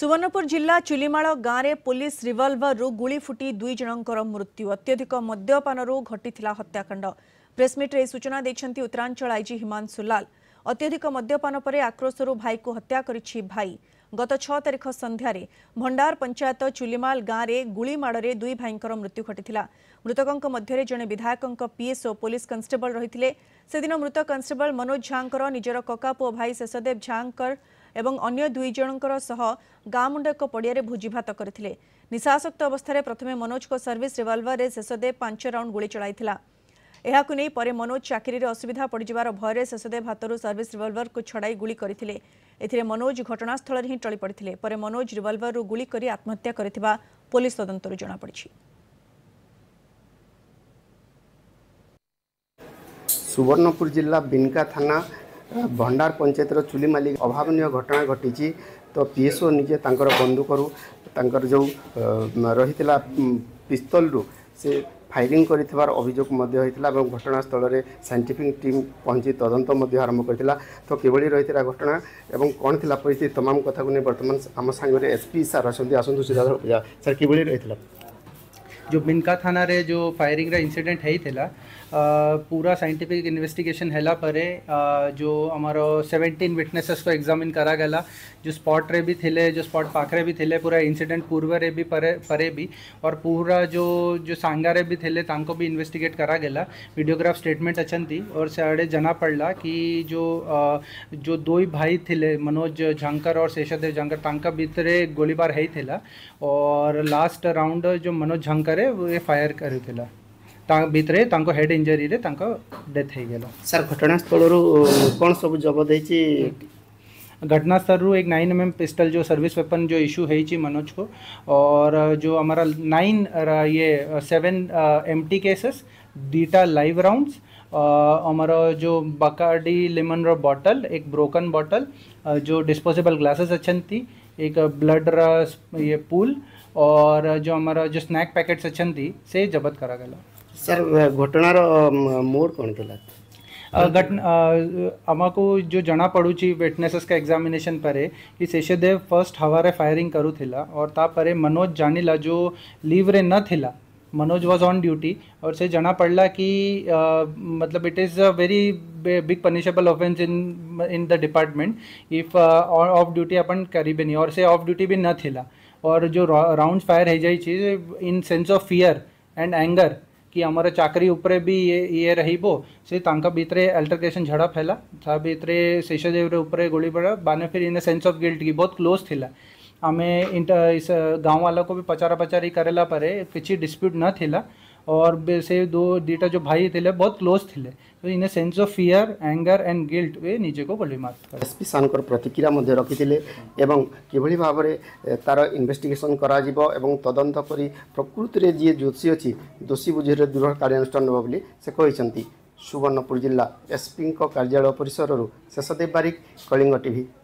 सुवर्णपुर जिला चुलीमाल गांव में पुलिस रिभल्वर गुड़ी फुटी दुईज मृत्यु अत्यधिक मद्यपान घटी हत्याकांड प्रेसमिट्रे सूचना देखते उत्तरांचल आईजी हिमांशु लाल अत्यधिक मद्यपान पर आक्रोशर भाई को हत्या कर गत छ तारीख सन्धार भंडार पंचायत चुलीमाल गांव में गुड़माड़ दुई भाई मृत्यु घटी मृतकों मध्य जड़े विधायकों पीएसओ पुलिस कन्स्टेबल रही थे सेदिन मृत कन्स्टेबल मनोज झा निजर कका पु भाई शेषदेव झाकर ଏବଂ ଅନ୍ୟ ଦୁଇ ଜଣଙ୍କର ସହ ଗାଁ ମୁଣ୍ଡ ଏକ ପଡ଼ିଆରେ ଭୋଜିଭାତ କରିଥିଲେ ନିଶାସକ୍ତ ଅବସ୍ଥାରେ ପ୍ରଥମେ ମନୋଜଙ୍କ ସର୍ଭିସ୍ ରିଭଲଭରରେ ଶେଷଦେବ ପାଞ୍ଚ ରାଉଣ୍ଡ ଗୁଳି ଚଳାଇଥିଲା ଏହାକୁ ନେଇ ପରେ ମନୋଜ ଚାକିରିରେ ଅସୁବିଧା ପଡ଼ିଯିବାର ଭୟରେ ଶେଷଦେବ ହାତରୁ ସର୍ଭିସ୍ ରିଭଲଭରକୁ ଛଡ଼ାଇ ଗୁଳି କରିଥିଲେ ଏଥିରେ ମନୋଜ ଘଟଣାସ୍ଥଳରେ ହିଁ ଟଳି ପଡ଼ିଥିଲେ ପରେ ମନୋଜ ରିଭଲଭରରୁ ଗୁଳି କରି ଆତ୍ମହତ୍ୟା କରିଥିବା ପୋଲିସ ତଦନ୍ତରୁ ଜଣାପଡ଼ିଛି ସୁବର୍ଣ୍ଣପୁର ଜିଲ୍ଲା ବିନକା ଥାନା ଭଣ୍ଡାର ପଞ୍ଚାୟତର ଚୁଲି ମାଲିକ ଅଭାବନୀୟ ଘଟଣା ଘଟିଛି ତ ପି ଏସ୍ଓ ନିଜେ ତାଙ୍କର ବନ୍ଧୁକରୁ ତାଙ୍କର ଯେଉଁ ରହିଥିଲା ପିସ୍ତଲରୁ ସେ ଫାୟରିଂ କରିଥିବାର ଅଭିଯୋଗ ମଧ୍ୟ ହୋଇଥିଲା ଏବଂ ଘଟଣାସ୍ଥଳରେ ସାଇଣ୍ଟିଫିକ୍ ଟିମ୍ ପହଞ୍ଚି ତଦନ୍ତ ମଧ୍ୟ ଆରମ୍ଭ କରିଥିଲା ତ କିଭଳି ରହିଥିଲା ଘଟଣା ଏବଂ କ'ଣ ଥିଲା ପରିସ୍ଥିତି ତମାମ କଥାକୁ ନେଇ ବର୍ତ୍ତମାନ ଆମ ସାଙ୍ଗରେ ଏସ୍ପି ସାର୍ ଅଛନ୍ତି ଆସନ୍ତୁ ସିଧା ସାର୍ କିଭଳି ରହିଥିଲା जो मिनका रे जो फायरिंग रा इंसिडेंट है थेला पूरा साइंटिफिक इन्वेस्टिगेशन हैला परे जो अमर 17 विटनेसेस को एग्जामिन करा गला जो स्पॉट रे भी थिले जो स्पॉट पाखरे भी थिले पूरा इंसिडेंट पूर्व रे भी परे परे भी और पूरा जो जो सांगा रे भी थिले तांको भी इन्वेस्टिगेट करा गला वीडियोग्राफ स्टेटमेंट अचंती और सारे जना पड़ला कि जो जो दो ही भाई थिले मनोज झंकर और शेषदेव झंकर तांका भीतर गोलीबार है थेला और लास्ट राउंड जो मनोज झंकर भितरे ପରେ ଏଫଆଇଆର୍ କରିଥିଲା ଭିତରେ ତାଙ୍କ ହେଡ୍ ଇଞ୍ଜୁରୀରେ ତାଙ୍କ ଡେଥ୍ ହେଇଗଲା ସାର୍ ଘଟଣାସ୍ଥଳରୁ କ'ଣ ସବୁ ଜବତ ହେଇଛି घटनास्थल एक नाइन एम पिस्टल जो सर्विस वेपन जो इशू है ची मनोज को और जो हमारा नाइन ये सेवन एम टी केसेस डीटा लाइव राउंड्स हमारा जो बकाडी लेमन रो बॉटल एक ब्रोकन बॉटल जो डिस्पोजेबल ग्लासेस अच्छा एक ब्लड ये पूल और जो हमारा जो स्नैक पैकेट अच्छा से जबत करा गया सर घटनार मोड कौन थी घटना आम को जो जना पड़ू विटनेसेस का एग्जामिनेशन परे कि शेषदेव फर्स्ट हवारे फायरिंग करूला और तापर मनोज ला जो लीव रे न थिला मनोज वाज ऑन ड्यूटी और से जना पड़ला कि मतलब it is a very big punishable offence in in the department if off duty अपन करी भी नहीं और से ऑफ ड्यूटी भी न थिला और जो राउंड फायर हो जाई in sense of fear and anger कि अमर चाकरी उपरे भी ये ये रहीबो से तांका भीतरे अल्टरकेशन झड़प हैला था भीतरे शेषदेव उपरे गोली पड़ा बाने फिर इन सेंस ऑफ गिल्ट की बहुत क्लोज थिला इंटर इस गाँव वाला को भी पचारा पचारी करेला परे किसी डिस्प्यूट न थिला और वैसे दो दीटा जो भाई थे बहुत क्लोज थे तो in a sense of fear anger and guilt वे निजको बोली मार्क एसपी सार प्रतिक्रिया रखिले किभଳି ভাবে তার ইনভেস্টিগেশন করা যাব এবং তদন্ত করে প্রকৃতিরে যে দোষী অছি দোষী বুঝিরে দৃঢ় কার্যানুষ্ঠান নেব বলে সে କହିଛନ୍ତି ସୁବର୍ଣ୍ଣପୁର ଜିଲ୍ଲା ଏସ୍ପିଙ୍କ କାର୍ଯ୍ୟାଳୟ ପରିସରରୁ ଶେଷଦେବ ବାରିକ କଳିଙ୍ଗ ଟିଭି